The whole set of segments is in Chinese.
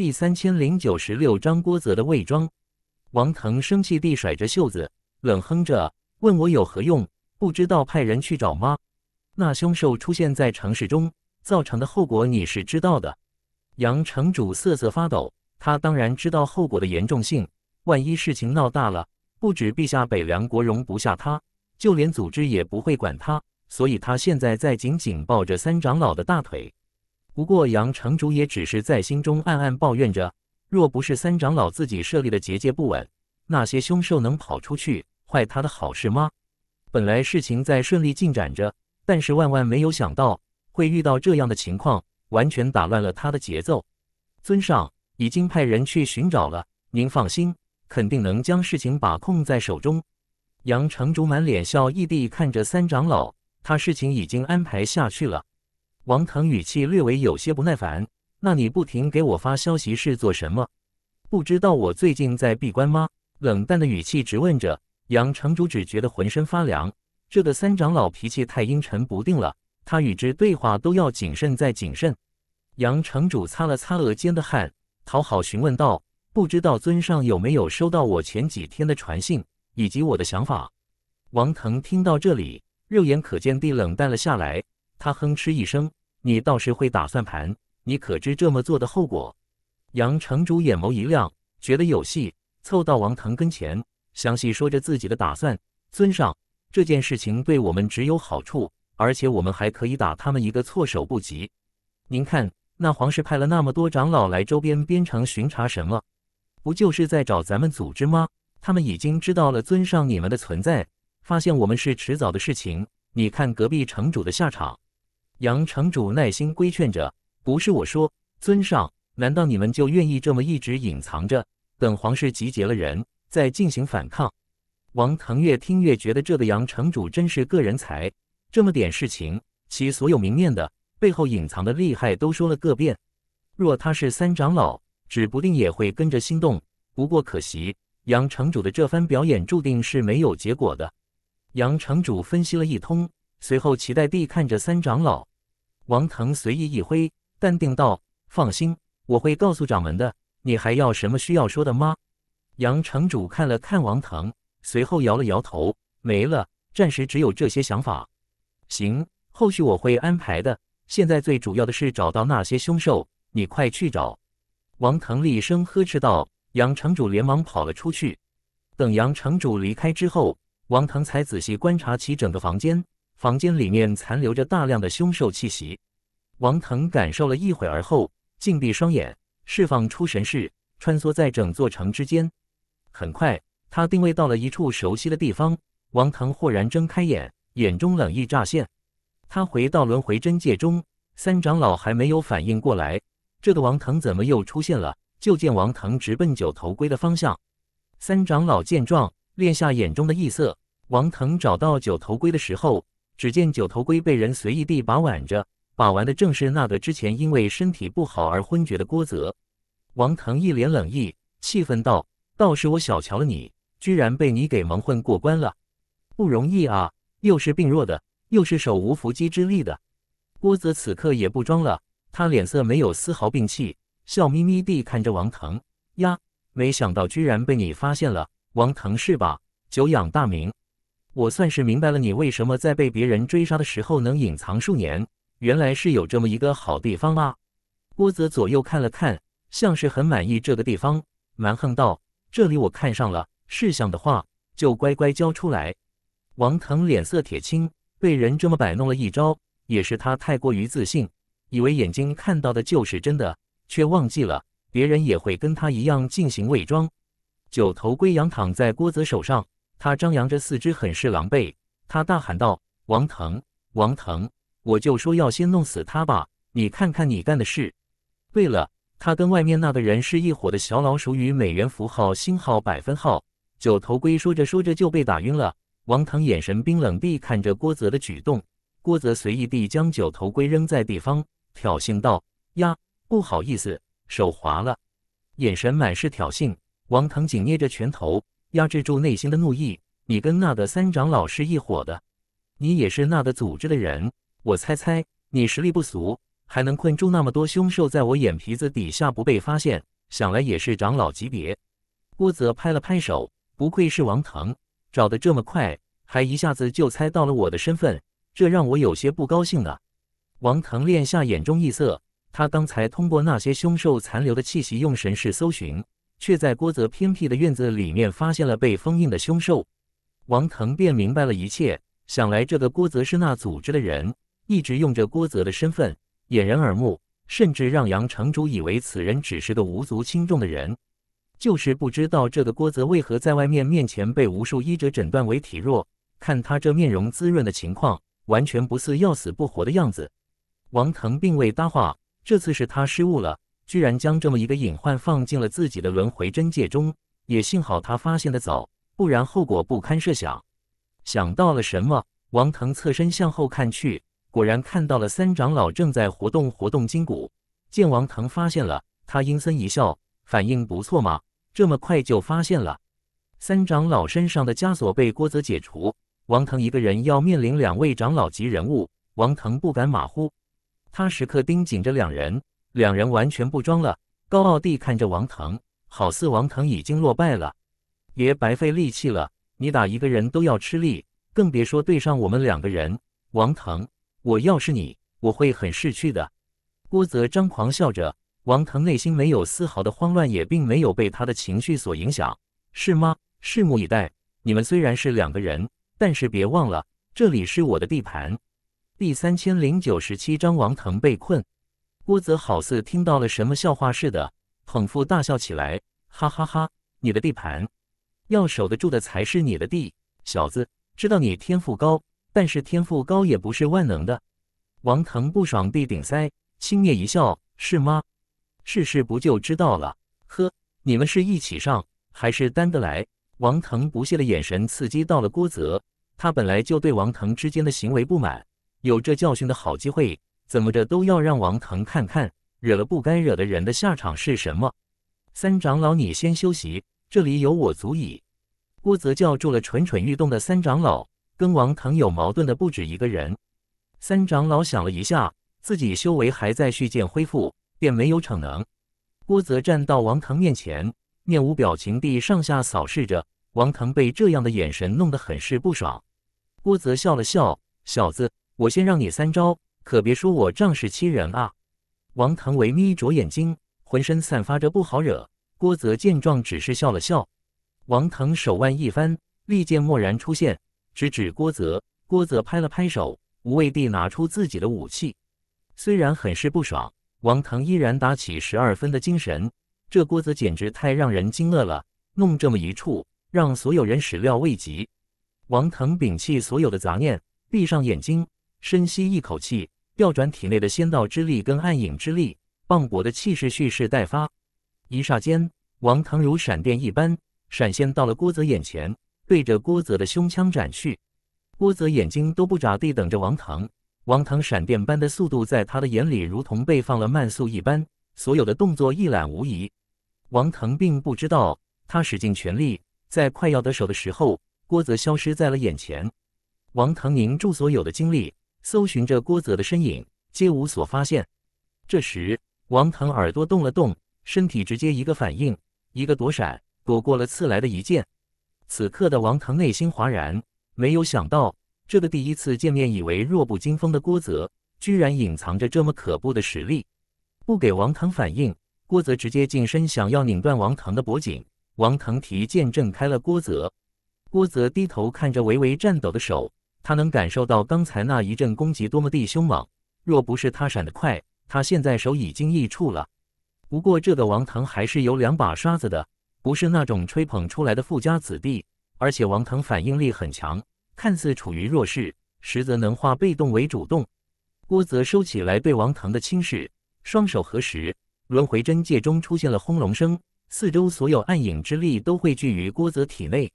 第三千零九十六章郭泽的伪装。王腾生气地甩着袖子，冷哼着问我有何用？不知道派人去找吗？那凶兽出现在城市中造成的后果你是知道的。杨城主瑟瑟发抖，他当然知道后果的严重性。万一事情闹大了，不止陛下北凉国容不下他，就连组织也不会管他。所以他现在在紧紧抱着三长老的大腿。不过，杨城主也只是在心中暗暗抱怨着：若不是三长老自己设立的结界不稳，那些凶兽能跑出去坏他的好事吗？本来事情在顺利进展着，但是万万没有想到会遇到这样的情况，完全打乱了他的节奏。尊上已经派人去寻找了，您放心，肯定能将事情把控在手中。杨城主满脸笑意地看着三长老，他事情已经安排下去了。王腾语气略微有些不耐烦：“那你不停给我发消息是做什么？不知道我最近在闭关吗？”冷淡的语气直问着杨城主，只觉得浑身发凉。这个三长老脾气太阴沉不定了，他与之对话都要谨慎再谨慎。杨城主擦了擦额间的汗，讨好询问道：“不知道尊上有没有收到我前几天的传信，以及我的想法？”王腾听到这里，肉眼可见地冷淡了下来。他哼哧一声。你倒是会打算盘，你可知这么做的后果？杨城主眼眸一亮，觉得有戏，凑到王腾跟前，详细说着自己的打算。尊上，这件事情对我们只有好处，而且我们还可以打他们一个措手不及。您看，那皇室派了那么多长老来周边边城巡查，什么？不就是在找咱们组织吗？他们已经知道了尊上你们的存在，发现我们是迟早的事情。你看隔壁城主的下场。杨城主耐心规劝着：“不是我说，尊上，难道你们就愿意这么一直隐藏着，等皇室集结了人，再进行反抗？”王腾越听越觉得这个杨城主真是个人才，这么点事情，其所有明面的、背后隐藏的厉害都说了个遍。若他是三长老，指不定也会跟着心动。不过可惜，杨城主的这番表演注定是没有结果的。杨城主分析了一通，随后期待地看着三长老。王腾随意一挥，淡定道：“放心，我会告诉掌门的。你还要什么需要说的吗？”杨城主看了看王腾，随后摇了摇头：“没了，暂时只有这些想法。”“行，后续我会安排的。现在最主要的是找到那些凶兽，你快去找！”王腾厉声呵斥道。杨城主连忙跑了出去。等杨城主离开之后，王腾才仔细观察起整个房间。房间里面残留着大量的凶兽气息，王腾感受了一会儿后，静闭双眼，释放出神识，穿梭在整座城之间。很快，他定位到了一处熟悉的地方。王腾豁然睁开眼，眼中冷意乍现。他回到轮回真界中，三长老还没有反应过来，这个王腾怎么又出现了？就见王腾直奔九头龟的方向。三长老见状，练下眼中的异色。王腾找到九头龟的时候。只见九头龟被人随意地把玩着，把玩的正是那个之前因为身体不好而昏厥的郭泽。王腾一脸冷意，气愤道：“倒是我小瞧了你，居然被你给蒙混过关了，不容易啊！又是病弱的，又是手无缚鸡之力的。”郭泽此刻也不装了，他脸色没有丝毫病气，笑眯眯地看着王腾：“呀，没想到居然被你发现了，王腾是吧？久仰大名。”我算是明白了，你为什么在被别人追杀的时候能隐藏数年？原来是有这么一个好地方啊！郭泽左右看了看，像是很满意这个地方，蛮横道：“这里我看上了，是想的话就乖乖交出来。”王腾脸色铁青，被人这么摆弄了一招，也是他太过于自信，以为眼睛看到的就是真的，却忘记了别人也会跟他一样进行伪装。九头龟仰躺在郭泽手上。他张扬着四肢，很是狼狈。他大喊道：“王腾，王腾，我就说要先弄死他吧！你看看你干的事。”对了，他跟外面那个人是一伙的。小老鼠与美元符号、星号、百分号、九头龟说着说着就被打晕了。王腾眼神冰冷地看着郭泽的举动。郭泽随意地将九头龟扔在地方，挑衅道：“呀，不好意思，手滑了。”眼神满是挑衅。王腾紧捏着拳头。压制住内心的怒意，你跟那个三长老是一伙的，你也是那个组织的人。我猜猜，你实力不俗，还能困住那么多凶兽在我眼皮子底下不被发现，想来也是长老级别。郭泽拍了拍手，不愧是王腾，找得这么快，还一下子就猜到了我的身份，这让我有些不高兴了。王腾练下眼中异色，他刚才通过那些凶兽残留的气息用神识搜寻。却在郭泽偏僻的院子里面发现了被封印的凶兽，王腾便明白了一切。想来这个郭泽是那组织的人，一直用着郭泽的身份掩人耳目，甚至让杨城主以为此人只是个无足轻重的人。就是不知道这个郭泽为何在外面面前被无数医者诊断为体弱，看他这面容滋润的情况，完全不似要死不活的样子。王腾并未搭话，这次是他失误了。居然将这么一个隐患放进了自己的轮回真界中，也幸好他发现的早，不然后果不堪设想。想到了什么？王腾侧身向后看去，果然看到了三长老正在活动活动筋骨。见王腾发现了，他阴森一笑：“反应不错嘛，这么快就发现了。”三长老身上的枷锁被郭泽解除，王腾一个人要面临两位长老级人物，王腾不敢马虎，他时刻盯紧着两人。两人完全不装了，高傲地看着王腾，好似王腾已经落败了，别白费力气了。你打一个人都要吃力，更别说对上我们两个人。王腾，我要是你，我会很识趣的。郭泽张狂笑着，王腾内心没有丝毫的慌乱，也并没有被他的情绪所影响，是吗？拭目以待。你们虽然是两个人，但是别忘了，这里是我的地盘。第三千零九十七章王腾被困。郭泽好似听到了什么笑话似的，捧腹大笑起来，哈哈哈！你的地盘，要守得住的才是你的地。小子，知道你天赋高，但是天赋高也不是万能的。王腾不爽地顶腮，轻蔑一笑：“是吗？试试不就知道了？呵，你们是一起上，还是单的来？”王腾不屑的眼神刺激到了郭泽，他本来就对王腾之间的行为不满，有这教训的好机会。怎么着都要让王腾看看，惹了不该惹的人的下场是什么。三长老，你先休息，这里有我足矣。郭泽叫住了蠢蠢欲动的三长老。跟王腾有矛盾的不止一个人。三长老想了一下，自己修为还在续剑恢复，便没有逞能。郭泽站到王腾面前，面无表情地上下扫视着。王腾被这样的眼神弄得很是不爽。郭泽笑了笑：“小子，我先让你三招。”可别说我仗势欺人啊！王腾维眯着眼睛，浑身散发着不好惹。郭泽见状，只是笑了笑。王腾手腕一翻，利剑蓦然出现，直指郭泽。郭泽拍了拍手，无畏地拿出自己的武器。虽然很是不爽，王腾依然打起十二分的精神。这郭泽简直太让人惊愕了，弄这么一出，让所有人始料未及。王腾摒弃所有的杂念，闭上眼睛。深吸一口气，调转体内的仙道之力跟暗影之力，磅礴的气势蓄势待发。一霎间，王腾如闪电一般闪现到了郭泽眼前，对着郭泽的胸腔斩去。郭泽眼睛都不眨地等着王腾，王腾闪电般的速度在他的眼里如同被放了慢速一般，所有的动作一览无遗。王腾并不知道，他使尽全力，在快要得手的时候，郭泽消失在了眼前。王腾凝住所有的精力。搜寻着郭泽的身影，皆无所发现。这时，王腾耳朵动了动，身体直接一个反应，一个躲闪，躲过了刺来的一剑。此刻的王腾内心哗然，没有想到，这个第一次见面以为弱不禁风的郭泽，居然隐藏着这么可怖的实力。不给王腾反应，郭泽直接近身，想要拧断王腾的脖颈。王腾提剑震开了郭泽。郭泽低头看着微微颤抖的手。他能感受到刚才那一阵攻击多么地凶猛，若不是他闪得快，他现在手已经溢出了。不过这个王腾还是有两把刷子的，不是那种吹捧出来的富家子弟，而且王腾反应力很强，看似处于弱势，实则能化被动为主动。郭泽收起来对王腾的轻视，双手合十，轮回真界中出现了轰隆声，四周所有暗影之力都汇聚于郭泽体内。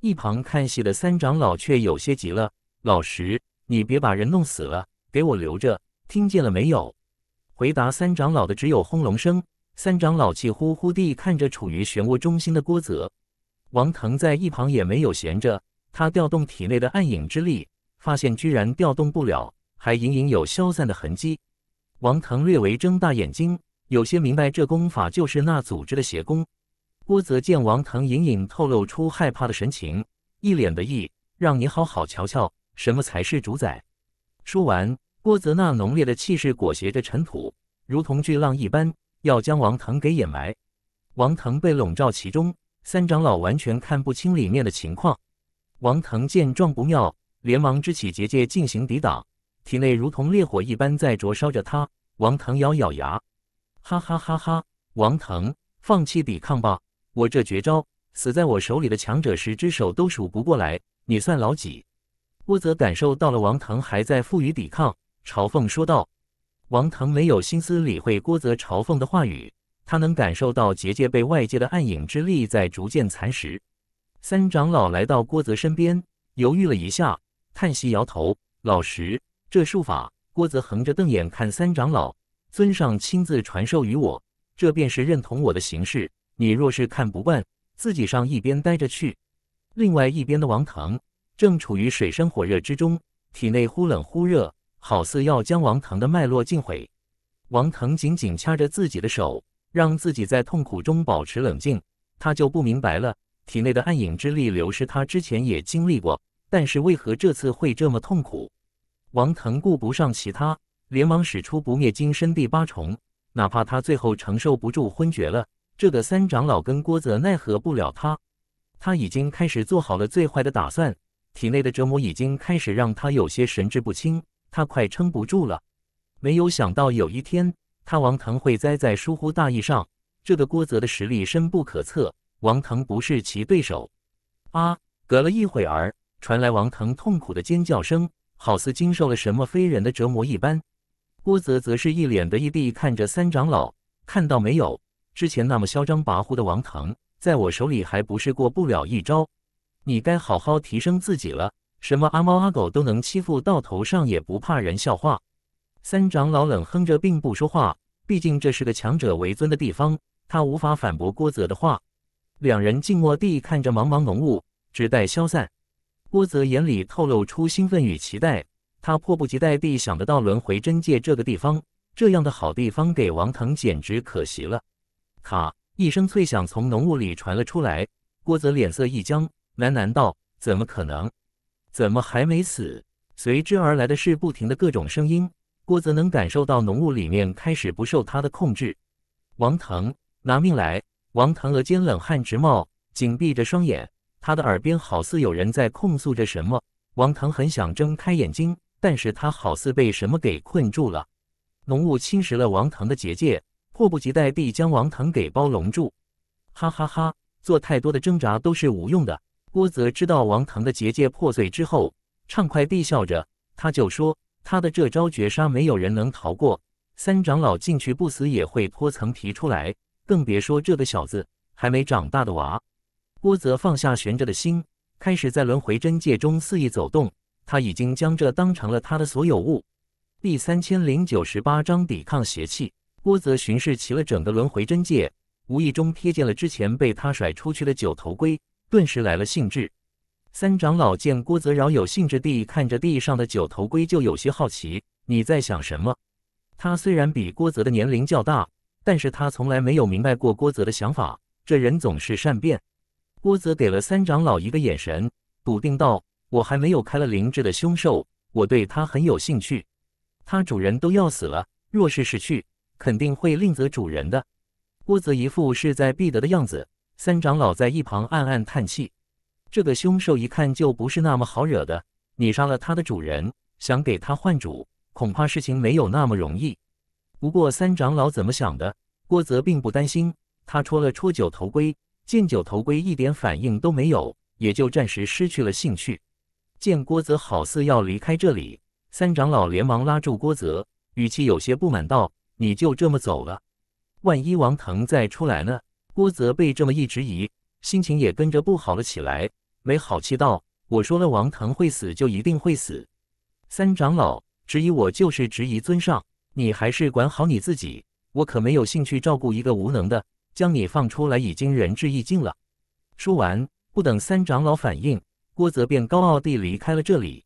一旁看戏的三长老却有些急了。老石，你别把人弄死了，给我留着，听见了没有？回答三长老的只有轰隆声。三长老气呼呼地看着处于漩涡中心的郭泽。王腾在一旁也没有闲着，他调动体内的暗影之力，发现居然调动不了，还隐隐有消散的痕迹。王腾略微睁大眼睛，有些明白这功法就是那组织的邪功。郭泽见王腾隐隐透露出害怕的神情，一脸得意：“让你好好瞧瞧。”什么才是主宰？说完，郭泽那浓烈的气势裹挟着尘土，如同巨浪一般，要将王腾给掩埋。王腾被笼罩其中，三长老完全看不清里面的情况。王腾见状不妙，连忙支起结界进行抵挡，体内如同烈火一般在灼烧着他。王腾咬咬牙，哈哈哈哈！王腾，放弃抵抗吧，我这绝招，死在我手里的强者十只手都数不过来，你算老几？郭泽感受到了王腾还在负隅抵抗，朝凤说道：“王腾没有心思理会郭泽朝凤的话语，他能感受到结界被外界的暗影之力在逐渐蚕食。”三长老来到郭泽身边，犹豫了一下，叹息摇头：“老石，这术法……”郭泽横着瞪眼看三长老：“尊上亲自传授于我，这便是认同我的行事。你若是看不惯，自己上一边待着去。另外一边的王腾。”正处于水深火热之中，体内忽冷忽热，好似要将王腾的脉络尽毁。王腾紧紧掐着自己的手，让自己在痛苦中保持冷静。他就不明白了，体内的暗影之力流失，他之前也经历过，但是为何这次会这么痛苦？王腾顾不上其他，连忙使出不灭金身第八重，哪怕他最后承受不住昏厥了，这个三长老跟郭泽奈何不了他。他已经开始做好了最坏的打算。体内的折磨已经开始让他有些神志不清，他快撑不住了。没有想到有一天，他王腾会栽在疏忽大意上。这个郭泽的实力深不可测，王腾不是其对手。啊！隔了一会儿，传来王腾痛苦的尖叫声，好似经受了什么非人的折磨一般。郭泽则是一脸的异地看着三长老，看到没有？之前那么嚣张跋扈的王腾，在我手里还不是过不了一招？你该好好提升自己了，什么阿猫阿狗都能欺负到头上，也不怕人笑话。三长老冷哼着，并不说话。毕竟这是个强者为尊的地方，他无法反驳郭泽的话。两人静默地看着茫茫浓雾，只待消散。郭泽眼里透露出兴奋与期待，他迫不及待地想得到轮回真界这个地方。这样的好地方给王腾简直可惜了。咔！一声脆响从浓雾里传了出来，郭泽脸色一僵。喃喃道：“怎么可能？怎么还没死？”随之而来的是不停的各种声音。郭泽能感受到浓雾里面开始不受他的控制。王腾，拿命来！王腾额间冷汗直冒，紧闭着双眼。他的耳边好似有人在控诉着什么。王腾很想睁开眼睛，但是他好似被什么给困住了。浓雾侵蚀了王腾的结界，迫不及待地将王腾给包笼住。哈哈哈！做太多的挣扎都是无用的。郭泽知道王腾的结界破碎之后，畅快地笑着，他就说：“他的这招绝杀，没有人能逃过。三长老进去不死也会脱层皮出来，更别说这个小子，还没长大的娃。”郭泽放下悬着的心，开始在轮回真界中肆意走动。他已经将这当成了他的所有物。第三千零九十八章抵抗邪气。郭泽巡视齐了整个轮回真界，无意中瞥见了之前被他甩出去的九头龟。顿时来了兴致。三长老见郭泽饶有兴致地看着地上的九头龟，就有些好奇：“你在想什么？”他虽然比郭泽的年龄较大，但是他从来没有明白过郭泽的想法。这人总是善变。郭泽给了三长老一个眼神，笃定道：“我还没有开了灵智的凶兽，我对他很有兴趣。他主人都要死了，若是是去，肯定会另择主人的。”郭泽一副势在必得的样子。三长老在一旁暗暗叹气，这个凶兽一看就不是那么好惹的。你杀了它的主人，想给它换主，恐怕事情没有那么容易。不过三长老怎么想的，郭泽并不担心。他戳了戳九头龟，见九头龟一点反应都没有，也就暂时失去了兴趣。见郭泽好似要离开这里，三长老连忙拉住郭泽，语气有些不满道：“你就这么走了？万一王腾再出来呢？”郭泽被这么一质疑，心情也跟着不好了起来，没好气道：“我说了，王腾会死，就一定会死。三长老，质疑我就是质疑尊上，你还是管好你自己，我可没有兴趣照顾一个无能的。将你放出来，已经仁至义尽了。”说完，不等三长老反应，郭泽便高傲地离开了这里。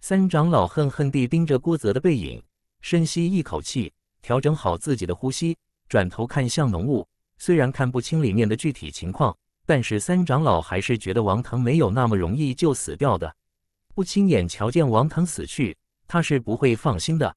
三长老恨恨地盯着郭泽的背影，深吸一口气，调整好自己的呼吸，转头看向浓雾。虽然看不清里面的具体情况，但是三长老还是觉得王腾没有那么容易就死掉的。不亲眼瞧见王腾死去，他是不会放心的。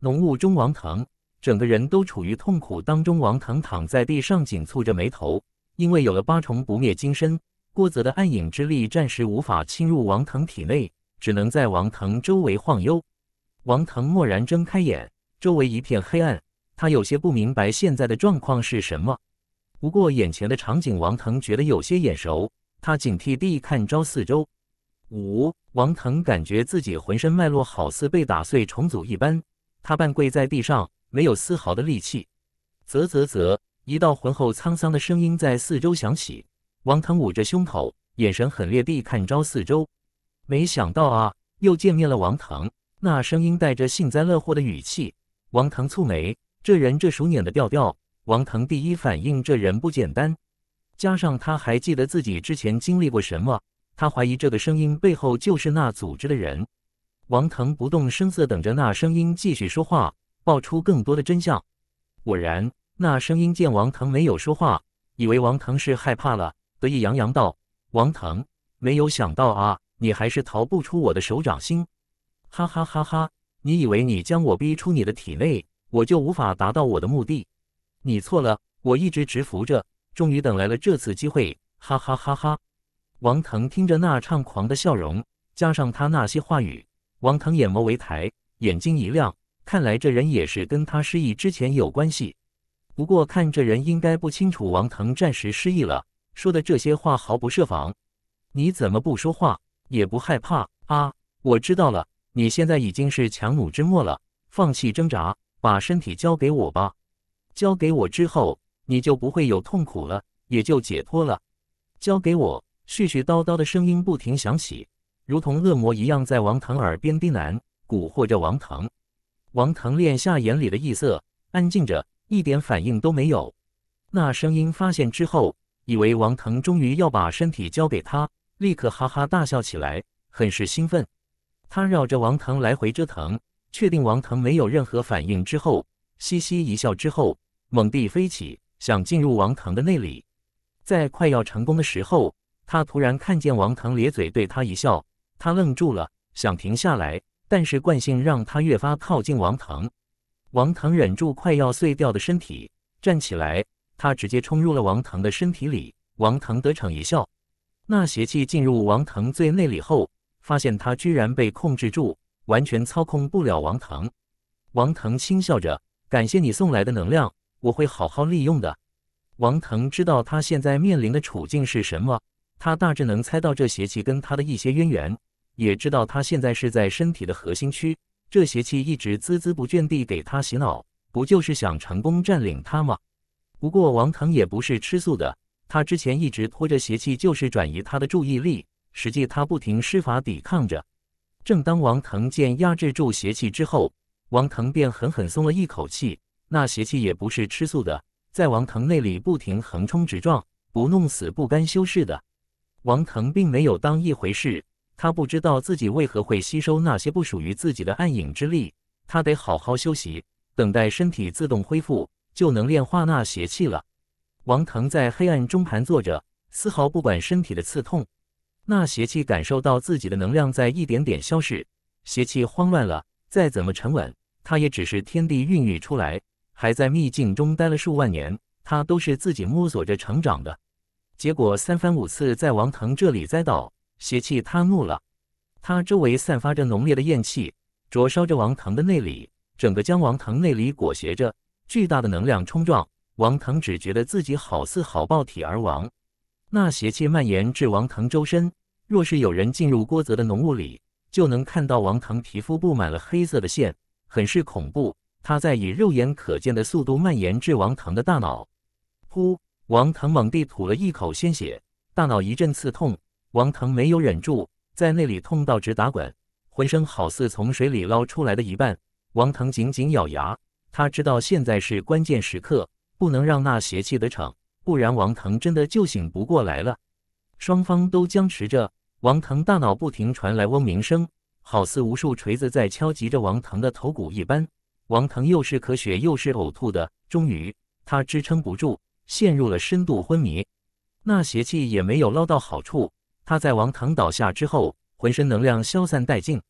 浓雾中，王腾整个人都处于痛苦当中。王腾躺在地上，紧蹙着眉头。因为有了八重不灭金身，郭泽的暗影之力暂时无法侵入王腾体内，只能在王腾周围晃悠。王腾蓦然睁开眼，周围一片黑暗，他有些不明白现在的状况是什么。不过眼前的场景，王腾觉得有些眼熟。他警惕地看着四周。五王腾感觉自己浑身脉络好似被打碎重组一般，他半跪在地上，没有丝毫的力气。啧啧啧，一道浑厚沧桑的声音在四周响起。王腾捂着胸口，眼神狠烈地看着四周。没想到啊，又见面了，王腾。那声音带着幸灾乐祸的语气。王腾蹙眉，这人这鼠眼的调调。王腾第一反应，这人不简单。加上他还记得自己之前经历过什么，他怀疑这个声音背后就是那组织的人。王腾不动声色，等着那声音继续说话，爆出更多的真相。果然，那声音见王腾没有说话，以为王腾是害怕了，得意洋洋道：“王腾，没有想到啊，你还是逃不出我的手掌心！哈哈哈哈！你以为你将我逼出你的体内，我就无法达到我的目的？”你错了，我一直直扶着，终于等来了这次机会，哈哈哈哈！王腾听着那猖狂的笑容，加上他那些话语，王腾眼眸微抬，眼睛一亮，看来这人也是跟他失忆之前有关系。不过看这人应该不清楚王腾暂时失忆了，说的这些话毫不设防。你怎么不说话，也不害怕啊？我知道了，你现在已经是强弩之末了，放弃挣扎，把身体交给我吧。交给我之后，你就不会有痛苦了，也就解脱了。交给我，絮絮叨叨的声音不停响起，如同恶魔一样在王腾耳边低喃，蛊惑着王腾。王腾练下眼里的异色，安静着，一点反应都没有。那声音发现之后，以为王腾终于要把身体交给他，立刻哈哈大笑起来，很是兴奋。他绕着王腾来回折腾，确定王腾没有任何反应之后。嘻嘻一笑之后，猛地飞起，想进入王腾的内里。在快要成功的时候，他突然看见王腾咧嘴对他一笑，他愣住了，想停下来，但是惯性让他越发靠近王腾。王腾忍住快要碎掉的身体，站起来，他直接冲入了王腾的身体里。王腾得逞一笑，那邪气进入王腾最内里后，发现他居然被控制住，完全操控不了王腾。王腾轻笑着。感谢你送来的能量，我会好好利用的。王腾知道他现在面临的处境是什么，他大致能猜到这邪气跟他的一些渊源，也知道他现在是在身体的核心区。这邪气一直孜孜不倦地给他洗脑，不就是想成功占领他吗？不过王腾也不是吃素的，他之前一直拖着邪气，就是转移他的注意力。实际他不停施法抵抗着。正当王腾见压制住邪气之后，王腾便狠狠松了一口气，那邪气也不是吃素的，在王腾内里不停横冲直撞，不弄死不甘休似的。王腾并没有当一回事，他不知道自己为何会吸收那些不属于自己的暗影之力，他得好好休息，等待身体自动恢复，就能炼化那邪气了。王腾在黑暗中盘坐着，丝毫不管身体的刺痛。那邪气感受到自己的能量在一点点消逝，邪气慌乱了，再怎么沉稳。他也只是天地孕育出来，还在秘境中待了数万年，他都是自己摸索着成长的。结果三番五次在王腾这里栽倒，邪气他怒了，他周围散发着浓烈的怨气，灼烧着王腾的内里，整个将王腾内里裹挟着巨大的能量冲撞。王腾只觉得自己好似好爆体而亡。那邪气蔓延至王腾周身，若是有人进入郭泽的浓雾里，就能看到王腾皮肤布满了黑色的线。很是恐怖，他在以肉眼可见的速度蔓延至王腾的大脑。噗！王腾猛地吐了一口鲜血，大脑一阵刺痛。王腾没有忍住，在那里痛到直打滚，浑身好似从水里捞出来的一般。王腾紧紧咬牙，他知道现在是关键时刻，不能让那邪气得逞，不然王腾真的救醒不过来了。双方都僵持着，王腾大脑不停传来嗡鸣声。好似无数锤子在敲击着王腾的头骨一般，王腾又是咳血又是呕吐的，终于他支撑不住，陷入了深度昏迷。那邪气也没有捞到好处，他在王腾倒下之后，浑身能量消散殆尽。